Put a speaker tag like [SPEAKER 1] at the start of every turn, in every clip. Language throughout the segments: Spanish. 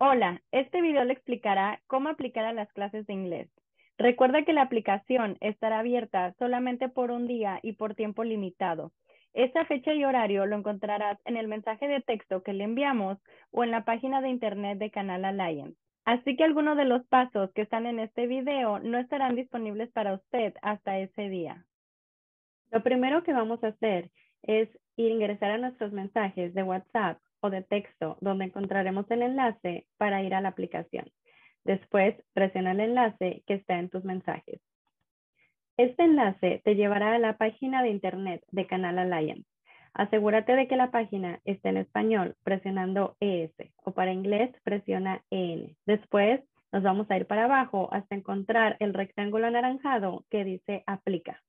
[SPEAKER 1] Hola, este video le explicará cómo aplicar a las clases de inglés. Recuerda que la aplicación estará abierta solamente por un día y por tiempo limitado. Esa fecha y horario lo encontrarás en el mensaje de texto que le enviamos o en la página de internet de Canal Alliance. Así que algunos de los pasos que están en este video no estarán disponibles para usted hasta ese día. Lo primero que vamos a hacer es ingresar a nuestros mensajes de WhatsApp o de texto donde encontraremos el enlace para ir a la aplicación. Después, presiona el enlace que está en tus mensajes. Este enlace te llevará a la página de internet de Canal Alliance. Asegúrate de que la página esté en español presionando ES o para inglés presiona EN. Después nos vamos a ir para abajo hasta encontrar el rectángulo anaranjado que dice aplica.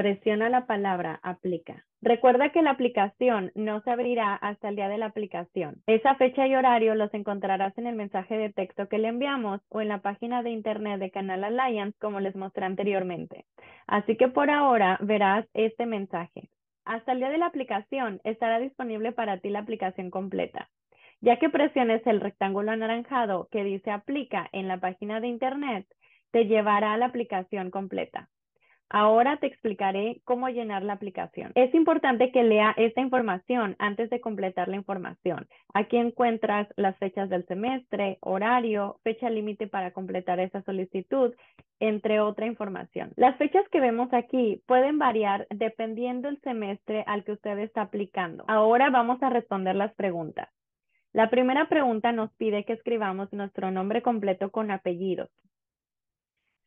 [SPEAKER 1] Presiona la palabra aplica. Recuerda que la aplicación no se abrirá hasta el día de la aplicación. Esa fecha y horario los encontrarás en el mensaje de texto que le enviamos o en la página de internet de Canal Alliance como les mostré anteriormente. Así que por ahora verás este mensaje. Hasta el día de la aplicación estará disponible para ti la aplicación completa. Ya que presiones el rectángulo anaranjado que dice aplica en la página de internet, te llevará a la aplicación completa. Ahora te explicaré cómo llenar la aplicación. Es importante que lea esta información antes de completar la información. Aquí encuentras las fechas del semestre, horario, fecha límite para completar esa solicitud, entre otra información. Las fechas que vemos aquí pueden variar dependiendo del semestre al que usted está aplicando. Ahora vamos a responder las preguntas. La primera pregunta nos pide que escribamos nuestro nombre completo con apellidos.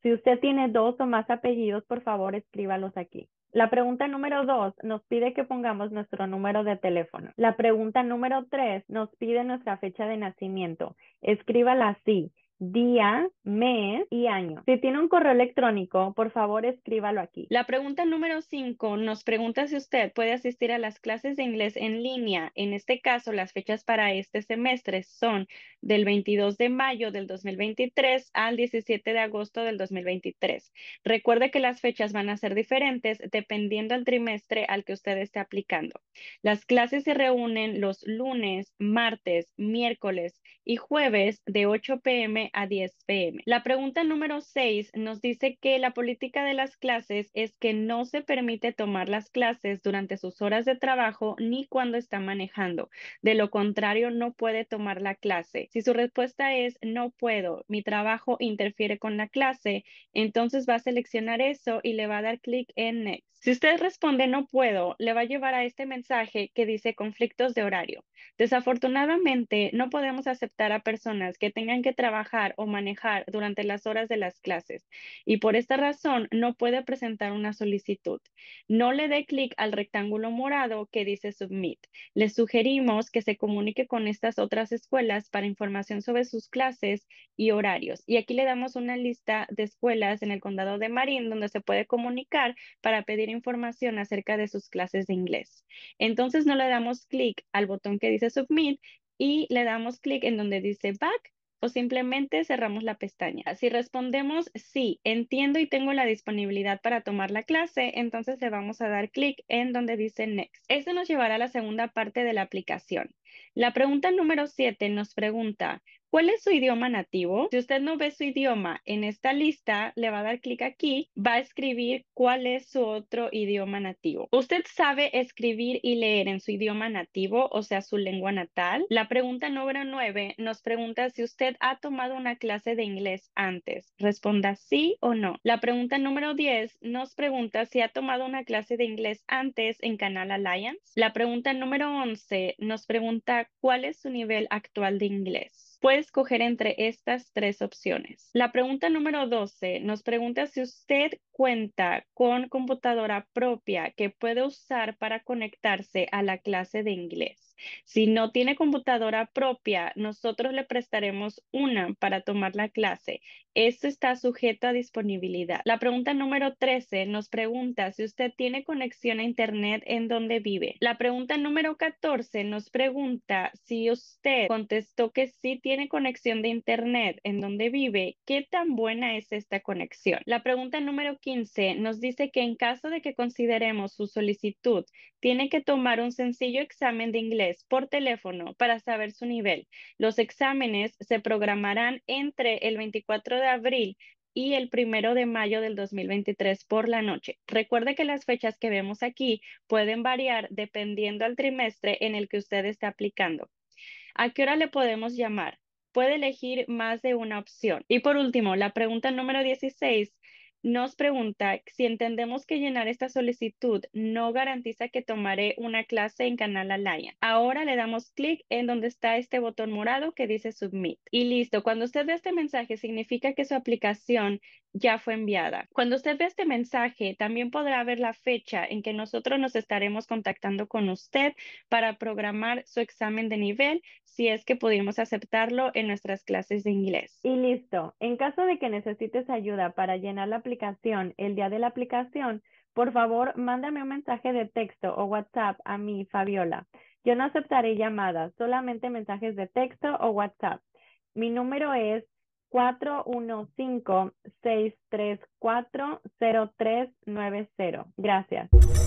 [SPEAKER 1] Si usted tiene dos o más apellidos, por favor, escríbalos aquí. La pregunta número dos nos pide que pongamos nuestro número de teléfono. La pregunta número tres nos pide nuestra fecha de nacimiento. Escríbala así día, mes y año. Si tiene un correo electrónico, por favor escríbalo aquí.
[SPEAKER 2] La pregunta número 5 nos pregunta si usted puede asistir a las clases de inglés en línea. En este caso, las fechas para este semestre son del 22 de mayo del 2023 al 17 de agosto del 2023. Recuerde que las fechas van a ser diferentes dependiendo del trimestre al que usted esté aplicando. Las clases se reúnen los lunes, martes, miércoles y jueves de 8 p.m a 10 pm. La pregunta número 6 nos dice que la política de las clases es que no se permite tomar las clases durante sus horas de trabajo ni cuando está manejando. De lo contrario, no puede tomar la clase. Si su respuesta es no puedo, mi trabajo interfiere con la clase, entonces va a seleccionar eso y le va a dar clic en Next. Si usted responde no puedo, le va a llevar a este mensaje que dice conflictos de horario. Desafortunadamente, no podemos aceptar a personas que tengan que trabajar o manejar durante las horas de las clases y por esta razón no puede presentar una solicitud. No le dé clic al rectángulo morado que dice Submit. Le sugerimos que se comunique con estas otras escuelas para información sobre sus clases y horarios. Y aquí le damos una lista de escuelas en el condado de Marin donde se puede comunicar para pedir información acerca de sus clases de inglés. Entonces no le damos clic al botón que dice Submit y le damos clic en donde dice Back o simplemente cerramos la pestaña. Si respondemos sí, entiendo y tengo la disponibilidad para tomar la clase, entonces le vamos a dar clic en donde dice Next. Esto nos llevará a la segunda parte de la aplicación. La pregunta número 7 nos pregunta, ¿Cuál es su idioma nativo? Si usted no ve su idioma en esta lista, le va a dar clic aquí, va a escribir cuál es su otro idioma nativo. ¿Usted sabe escribir y leer en su idioma nativo, o sea, su lengua natal? La pregunta número 9 nos pregunta si usted ha tomado una clase de inglés antes. Responda sí o no. La pregunta número 10 nos pregunta si ha tomado una clase de inglés antes en Canal Alliance. La pregunta número 11 nos pregunta cuál es su nivel actual de inglés. Puede escoger entre estas tres opciones. La pregunta número 12 nos pregunta si usted cuenta con computadora propia que puede usar para conectarse a la clase de inglés. Si no tiene computadora propia, nosotros le prestaremos una para tomar la clase. Esto está sujeto a disponibilidad. La pregunta número 13 nos pregunta si usted tiene conexión a Internet en donde vive. La pregunta número 14 nos pregunta si usted contestó que sí tiene tiene conexión de Internet en donde vive, ¿qué tan buena es esta conexión? La pregunta número 15 nos dice que en caso de que consideremos su solicitud, tiene que tomar un sencillo examen de inglés por teléfono para saber su nivel. Los exámenes se programarán entre el 24 de abril y el 1 de mayo del 2023 por la noche. Recuerde que las fechas que vemos aquí pueden variar dependiendo al trimestre en el que usted está aplicando. ¿A qué hora le podemos llamar? puede elegir más de una opción. Y por último, la pregunta número 16 nos pregunta si entendemos que llenar esta solicitud no garantiza que tomaré una clase en Canal Alliance. Ahora le damos clic en donde está este botón morado que dice Submit. Y listo, cuando usted ve este mensaje significa que su aplicación ya fue enviada. Cuando usted ve este mensaje, también podrá ver la fecha en que nosotros nos estaremos contactando con usted para programar su examen de nivel si es que
[SPEAKER 1] pudimos aceptarlo en nuestras clases de inglés. Y listo. En caso de que necesites ayuda para llenar la aplicación, aplicación el día de la aplicación, por favor, mándame un mensaje de texto o WhatsApp a mi Fabiola. Yo no aceptaré llamadas, solamente mensajes de texto o WhatsApp. Mi número es 415-634-0390. Gracias.